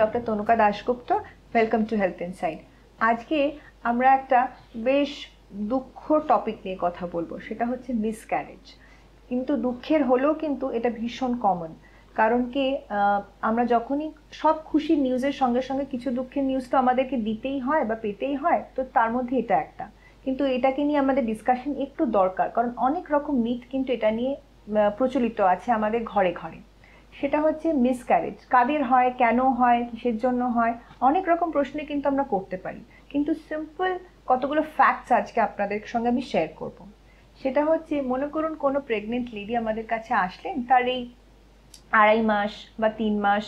Doctor Tanuka Dasgupta welcome to Health Inside আজকে আমরা একটা বেশ দুঃখ টপিক নিয়ে কথা বলবো সেটা হচ্ছে মিসক্যারেজ কিন্তু দুঃখের হলেও কিন্তু এটা ভীষণ কমন কারণ কি আমরা যখনই সব খুশি নিউজের সঙ্গে সঙ্গে কিছু দুঃখের নিউজ তো আমাদেরকে দিতেই হয় বা পেতেই হয় তো তার মধ্যে এটা একটা কিন্তু এটাকে নিয়ে আমাদের ডিসকাশন একটু দরকার কারণ অনেক রকম মিথ কিন্তু এটা নিয়ে প্রচলিত আছে আমাদের ঘরে ঘরে সেটা হচ্ছে মিসক্যারেজ কাদের হয় কেন হয় কিসের জন্য হয় অনেক রকম প্রশ্নে কিন্তু আমরা করতে পারি কিন্তু সিম্পল কতগুলো ফ্যাক্টস আজকে আপনাদের সঙ্গে আমি শেয়ার করব। সেটা হচ্ছে মনে করুন কোনো প্রেগনেন্ট লেডি আমাদের কাছে আসলেন তার এই আড়াই মাস বা তিন মাস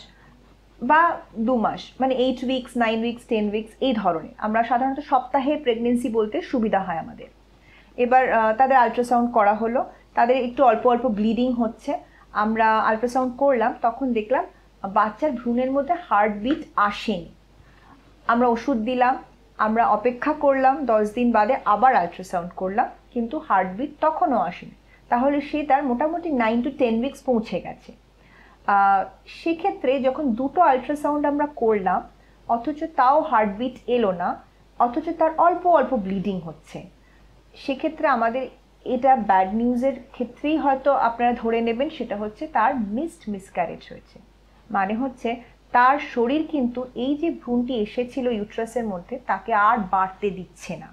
বা দু মাস মানে eight weeks nine weeks ten weeks এই ধরনের আমরা সাধারণত সপ্তাহে প্রেগনেন্সি বলতে সুবিধা হয় আমাদের এবার তাদের আলট্রাসাউন্ড করা হলো তাদের একটু অল্প অল্প ব্লিডিং হচ্ছে আমরা আলট্রাসাউন্ড করলাম তখন দেখলাম বাচ্চার ভ্রূণের মধ্যে হার্টবিট আসেনি আমরা ওষুধ দিলাম আমরা অপেক্ষা করলাম দশ দিন বাদে আবার আলট্রাসাউন্ড করলাম কিন্তু হার্টবিট তখনও আসেনি তাহলে সে তার মোটামুটি নাইন টু টেন উইকস পৌঁছে গেছে সেক্ষেত্রে যখন দুটো আলট্রাসাউন্ড আমরা করলাম অথচ তাও হার্টবিট এলো না অথচ তার অল্প অল্প ব্লিডিং হচ্ছে সেক্ষেত্রে আমাদের এটা ব্যাড নিউজের ক্ষেত্রেই হয়তো আপনারা ধরে নেবেন সেটা হচ্ছে তার মিসড মিসক্যারেজ হয়েছে মানে হচ্ছে তার শরীর কিন্তু এই যে ভ্রূণটি এসেছিল ইউট্রাসের মধ্যে তাকে আর বাড়তে দিচ্ছে না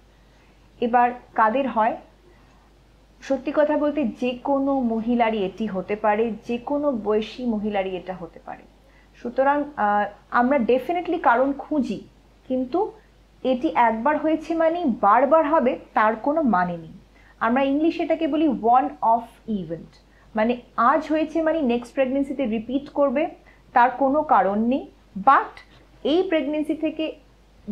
এবার কাদের হয় সত্যি কথা বলতে যে কোনো মহিলারই এটি হতে পারে যে কোনো বয়সী মহিলারই এটা হতে পারে সুতরাং আমরা ডেফিনেটলি কারণ খুঁজি কিন্তু এটি একবার হয়েছে মানেই বারবার হবে তার কোনো মানে নেই আমরা ইংলিশে এটাকে বলি ওয়ান অফ ইভেন্ট মানে আজ হয়েছে মানে নেক্সট প্রেগনেন্সিতে রিপিট করবে তার কোনো কারণ নেই বাট এই প্রেগনেন্সি থেকে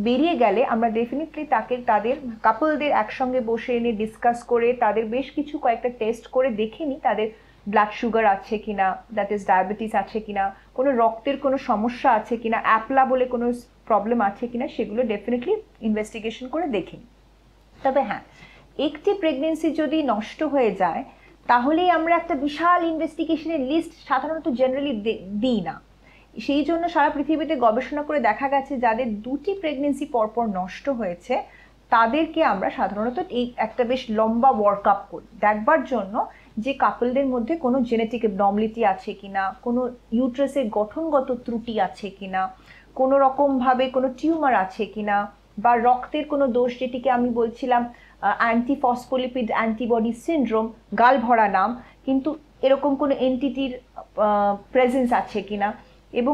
বেরিয়ে গেলে আমরা ডেফিনেটলি তাকে তাদের কাপলদের একসঙ্গে বসে এনে ডিসকাস করে তাদের বেশ কিছু কয়েকটা টেস্ট করে দেখে নিই তাদের ব্লাড সুগার আছে কি না দ্যাট ইজ ডায়াবেটিস আছে কি না কোনো রক্তের কোনো সমস্যা আছে কি না অ্যাপলা বলে কোনো প্রবলেম আছে কি না সেগুলো ডেফিনেটলি ইনভেস্টিগেশন করে দেখে তবে হ্যাঁ একটি প্রেগনেন্সি যদি নষ্ট হয়ে যায় তাহলেই আমরা একটা বিশাল ইনভেস্টিগেশনের লিস্ট সাধারণত জেনারেলি দিই না সেই জন্য সারা পৃথিবীতে গবেষণা করে দেখা গেছে যাদের দুটি প্রেগনেন্সি পরপর নষ্ট হয়েছে তাদেরকে আমরা সাধারণত এই একটা বেশ লম্বা ওয়ার্কআপ করি দেখবার জন্য যে কাপলদের মধ্যে কোনো জেনেটিক নমলিটি আছে কি না কোনো ইউট্রেসের গঠনগত ত্রুটি আছে কি না কোনো রকমভাবে কোনো টিউমার আছে কি না বা রক্তের কোনো দোষ যেটিকে আমি বলছিলাম অ্যান্টিফসফোলিপিড অ্যান্টিবডি সিন্ড্রোম গাল ভরা নাম কিন্তু এরকম কোনো এন্টিটির প্রেজেন্স আছে কিনা এবং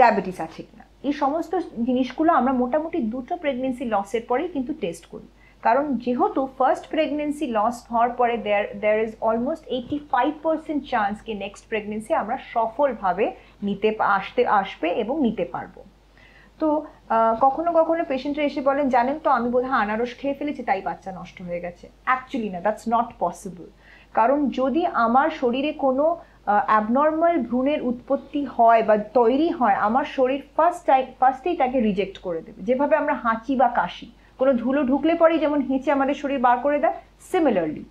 ডায়াবেটিস আছে কিনা এই সমস্ত জিনিসগুলো আমরা মোটামুটি দুটো প্রেগনেন্সি লসের পরেই কিন্তু টেস্ট করি কারণ যেহেতু ফার্স্ট প্রেগনেন্সি লস হওয়ার পরে there there is almost eighty five percent chance কি নেক্সট প্রেগনেন্সি আমরা সফলভাবে নিতে আসতে আসবে এবং নিতে পারবো তো কখনো কখনো পেশেন্টরা এসে বলেন জানেন তো আমি বোধহয় আনারস খেয়ে ফেলেছি তাই বাচ্চা নষ্ট হয়ে গেছে অ্যাকচুয়ালি না দ্যাটস নট পসিবল কারণ যদি আমার শরীরে কোনো অ্যাবনর্মাল ভ্রূণের উৎপত্তি হয় বা তৈরি হয় আমার শরীর ফার্স্ট টাইম ফার্স্টেই তাকে রিজেক্ট করে দেবে যেভাবে আমরা হাঁচি বা কাশি কোনো ধুলো ঢুকলে পরেই যেমন হেঁচে আমাদের শরীর বার করে দেয় সিমিলারলি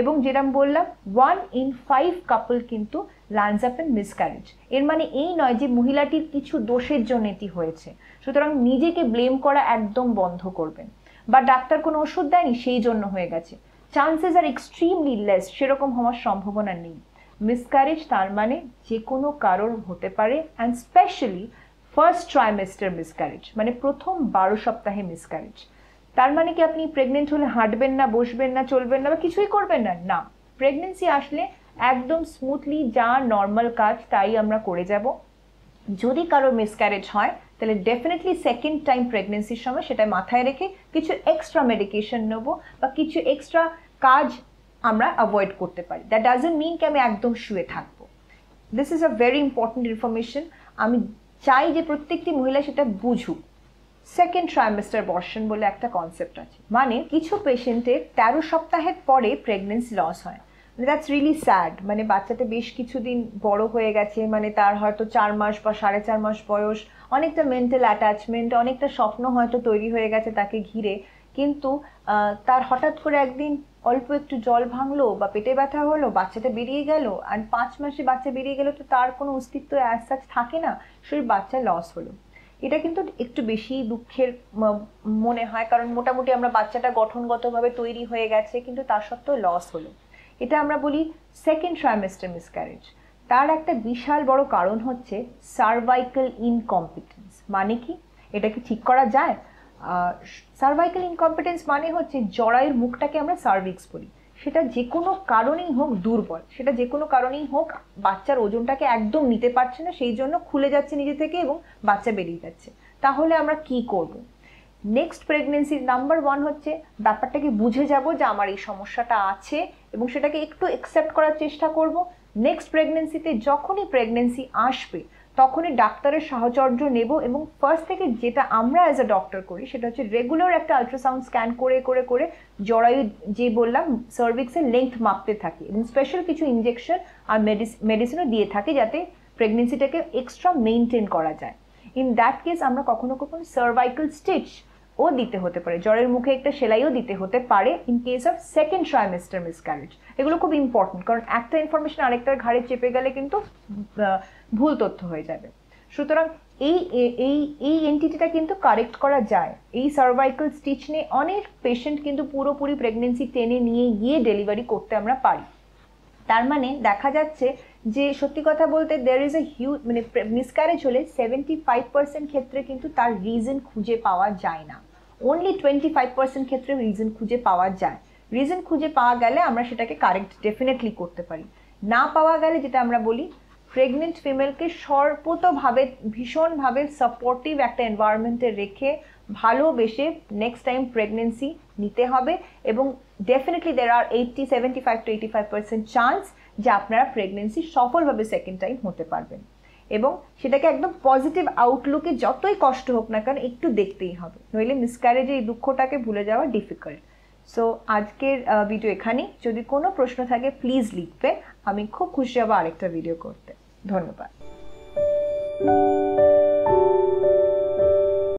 এবং যেরকম বললাম ওয়ান ইন ফাইভ কাপল কিন্তু লার্নস আপ অ্যান্ড মিসক্যারেজ এর মানে এই নয় যে মহিলাটির কিছু দোষের জন্য এটি হয়েছে সুতরাং নিজেকে ব্লেম করা একদম বন্ধ করবেন বা ডাক্তার কোনো ওষুধ দেয়নি সেই জন্য হয়ে গেছে চান্সেস আর এক্সট্রিমলি লেস সেরকম হওয়ার সম্ভাবনা নেই মিসক্যারেজ তার মানে যে কোনো কারণ হতে পারে and specially first trimester miscarriage মানে প্রথম বারো সপ্তাহে মিসক্যারেজ তার মানে কি আপনি প্রেগনেন্ট হলে হাঁটবেন না বসবেন না চলবেন না বা কিছুই করবেন না না প্রেগনেন্সি আসলে একদম স্মুথলি যা নর্মাল কাজ তাই আমরা করে যাব যদি কারো মিসক্যারেজ হয় তাহলে ডেফিনেটলি সেকেন্ড টাইম প্রেগনেন্সির সময় সেটা মাথায় রেখে কিছু এক্সট্রা মেডিকেশন নেব বা কিছু এক্সট্রা কাজ আমরা অ্যাভয়েড করতে পারি দ্যাট ডাজেন্ট মিন কি আমি একদম শুয়ে থাকবো this is a very important information আমি চাই যে প্রত্যেকটি মহিলা সেটা বুঝুক সেকেন্ড ট্রাইমেস্টার বর্ষণ বলে একটা কনসেপ্ট আছে মানে কিছু পেশেন্টের তেরো সপ্তাহের পরে প্রেগনেন্সি লস হয় দ্যাটস রিয়েলি স্যাড মানে বাচ্চাটা বেশ কিছুদিন বড় হয়ে গেছে মানে তার হয়তো চার মাস বা সাড়ে চার মাস বয়স অনেকটা মেন্টাল অ্যাটাচমেন্ট অনেকটা স্বপ্ন হয়তো তৈরি হয়ে গেছে তাকে ঘিরে কিন্তু তার হঠাৎ করে একদিন অল্প একটু জল ভাঙলো বা পেটে ব্যথা হলো বাচ্চাটা বেরিয়ে গেল আর পাঁচ মাসে বাচ্চা বেরিয়ে গেল তো তার কোনো অস্তিত্ব অ্যাজ সাচ থাকে না সেই বাচ্চা লস হলো এটা কিন্তু একটু বেশি দুঃখের মনে হয় কারণ মোটামুটি আমরা বাচ্চাটা গঠনগতভাবে তৈরি হয়ে গেছে কিন্তু তার সত্ত্বেও লস হলো এটা আমরা বলি সেকেন্ড ট্রাইমেস্টার মিসক্যারেজ তার একটা বিশাল বড় কারণ হচ্ছে সার্ভাইকাল ইনকম্পিটেন্স মানে কি এটা কি ঠিক করা যায় সার্ভাইকাল ইনকম্পিটেন্স মানে হচ্ছে জরায়ুর মুখটাকে আমরা সার্ভিক্স বলি সেটা যে কোনো কারণেই হোক দুর্বল সেটা যে কোনো কারণেই হোক বাচ্চার ওজনটাকে একদম নিতে পারছে না সেই জন্য খুলে যাচ্ছে নিজে থেকে এবং বাচ্চা বেরিয়ে যাচ্ছে তাহলে আমরা কি করব। নেক্সট প্রেগনেন্সির নাম্বার ওয়ান হচ্ছে ব্যাপারটাকে বুঝে যাব যে আমার এই সমস্যাটা আছে এবং সেটাকে একটু অ্যাকসেপ্ট করার চেষ্টা করব নেক্সট প্রেগনেন্সিতে যখনই প্রেগনেন্সি আসবে তখনই ডাক্তারের সাহচর্য নেব এবং ফার্স্ট থেকে যেটা আমরা অ্যাজ আ ডক্টর করি সেটা হচ্ছে রেগুলার একটা আলট্রাসাউন্ড স্ক্যান করে করে করে জরায়ু যে বললাম সার্ভিক্সের লেন্থ মাপতে থাকি এবং স্পেশাল কিছু ইঞ্জেকশন আর মেডিসিন মেডিসিনও দিয়ে থাকে যাতে প্রেগনেন্সিটাকে এক্সট্রা মেনটেন করা যায় ইন দ্যাট কেস আমরা কখনো কখনো সার্ভাইকাল স্টিচ ও দিতে হতে পারে জ্বরের মুখে একটা সেলাইও দিতে হতে পারে in case of second trimester miscarriage এগুলো খুব ইম্পর্টেন্ট কারণ একটা ইনফরমেশন আরেকটার ঘাড়ে চেপে গেলে কিন্তু ভুল তথ্য হয়ে যাবে সুতরাং এই এই এই এনটিটিটা কিন্তু কারেক্ট করা যায় এই সার্ভাইকাল স্টিচ নিয়ে অনেক পেশেন্ট কিন্তু পুরোপুরি প্রেগনেন্সি টেনে নিয়ে গিয়ে ডেলিভারি করতে আমরা পারি তার মানে দেখা যাচ্ছে যে সত্যি কথা বলতে দেয়ার ইজ এ হিউজ মানে মিসক্যারেজ হলে সেভেন্টি ফাইভ পার্সেন্ট ক্ষেত্রে কিন্তু তার রিজন খুঁজে পাওয়া যায় না অনলি টোয়েন্টি ফাইভ পার্সেন্ট ক্ষেত্রে রিজন খুঁজে পাওয়া যায় রিজন খুঁজে পাওয়া গেলে আমরা সেটাকে কারেক্ট ডেফিনেটলি করতে পারি না পাওয়া গেলে যেটা আমরা বলি প্রেগনেন্ট ফিমেলকে সর্বতভাবে ভীষণভাবে সাপোর্টিভ একটা এনভায়রনমেন্টে রেখে ভালোবেসে নেক্সট টাইম প্রেগনেন্সি নিতে হবে এবং definitely there are eighty seventy five to eighty five percent chance যে আপনারা প্রেগনেন্সি সফলভাবে সেকেন্ড টাইম হতে পারবেন এবং সেটাকে একদম পজিটিভ আউটলুকে যতই কষ্ট হোক না কেন একটু দেখতেই হবে নইলে মিসক্যারেজে এই দুঃখটাকে ভুলে যাওয়া ডিফিকাল্ট সো আজকের ভিডিও এখানেই যদি কোনো প্রশ্ন থাকে প্লিজ লিখবে আমি খুব খুশি হবো আরেকটা ভিডিও করতে ধন্যবাদ